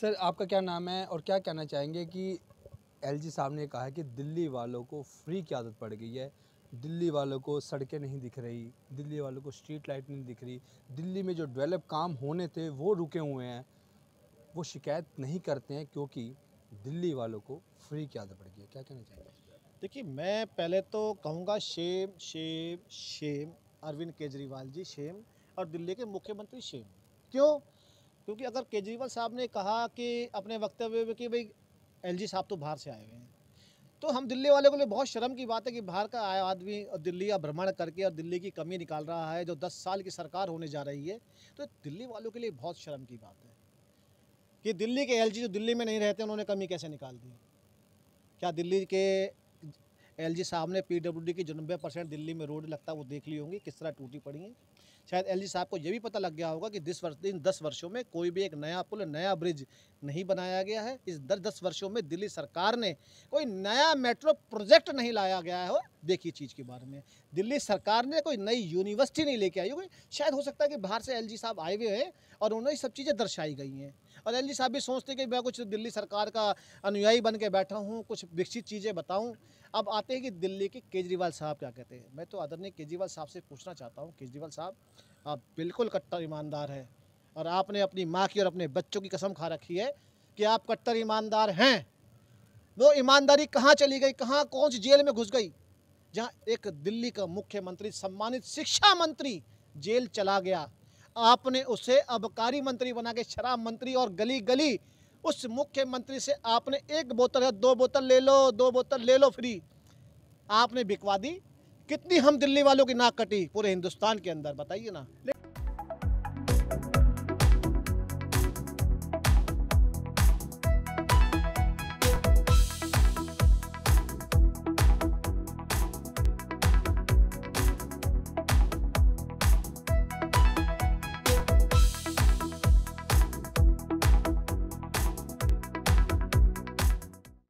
sir आपका क्या नाम है और क्या कहना चाहेंगे कि एलजी साहब ने कहा है कि दिल्ली वालों को फ्री की आदत पड़ गई है दिल्ली वालों को सड़कें नहीं दिख रही दिल्ली वालों को स्ट्रीट लाइट नहीं दिख रही दिल्ली में जो डेवलप काम होने थे वो रुके हुए हैं वो शिकायत नहीं करते हैं क्योंकि दिल्ली वालों को फ्री की आदत पड़ गई है क्या कहना चाहेंगे देखिए मैं पहले तो कहूँगा shame shame shame Arvind Kejriwal ji shame और दिल्ली के मुख्यमंत्री शेम क्यों क्योंकि अगर केजरीवाल साहब ने कहा कि अपने वक्तव्य में कि भाई एलजी साहब तो बाहर से आए हुए हैं तो हम दिल्ली वाले को लिए बहुत शर्म की बात है कि बाहर का आया आदमी और दिल्ली का भ्रमण करके और दिल्ली की कमी निकाल रहा है जो दस साल की सरकार होने जा रही है तो दिल्ली वालों के लिए बहुत शर्म की बात है कि दिल्ली के एलजी जो दिल्ली में नहीं रहते उन्होंने कमी कैसे निकाल दी क्या दिल्ली के एलजी साहब ने पीडब्ल्यूडी की जो नब्बे परसेंट दिल्ली में रोड लगता है वो देख ली होंगी किस तरह टूटी पड़ी है शायद एलजी साहब को ये भी पता लग गया होगा कि दिस वर्ष इन दस वर्षों में कोई भी एक नया पुल नया ब्रिज नहीं बनाया गया है इस दस दस वर्षों में दिल्ली सरकार ने कोई नया मेट्रो प्रोजेक्ट नहीं लाया गया है देखिए चीज़ के बारे में दिल्ली सरकार ने कोई नई यूनिवर्सिटी नहीं लेके आई होगी शायद हो सकता है कि बाहर से एलजी साहब आए हुए हैं और उन्होंने सब चीज़ें दर्शाई गई हैं और एलजी साहब भी सोचते कि मैं कुछ दिल्ली सरकार का अनुयायी बन के बैठा हूँ कुछ विकसित चीज़ें बताऊँ अब आते हैं कि दिल्ली के केजरीवाल साहब क्या कहते हैं मैं तो आदरणीय केजरीवाल साहब से पूछना चाहता हूँ केजरीवाल साहब आप बिल्कुल कट्टर ईमानदार है और आपने अपनी माँ की और अपने बच्चों की कसम खा रखी है कि आप कट्टर ईमानदार हैं वो ईमानदारी कहाँ चली गई कहाँ कौन सी जेल में घुस गई जहां एक दिल्ली का मुख्यमंत्री सम्मानित शिक्षा मंत्री जेल चला गया आपने उसे अबकारी मंत्री बना के शराब मंत्री और गली गली उस मुख्यमंत्री से आपने एक बोतल या दो बोतल ले लो दो बोतल ले लो फ्री आपने बिकवा दी कितनी हम दिल्ली वालों की नाक कटी पूरे हिंदुस्तान के अंदर बताइए ना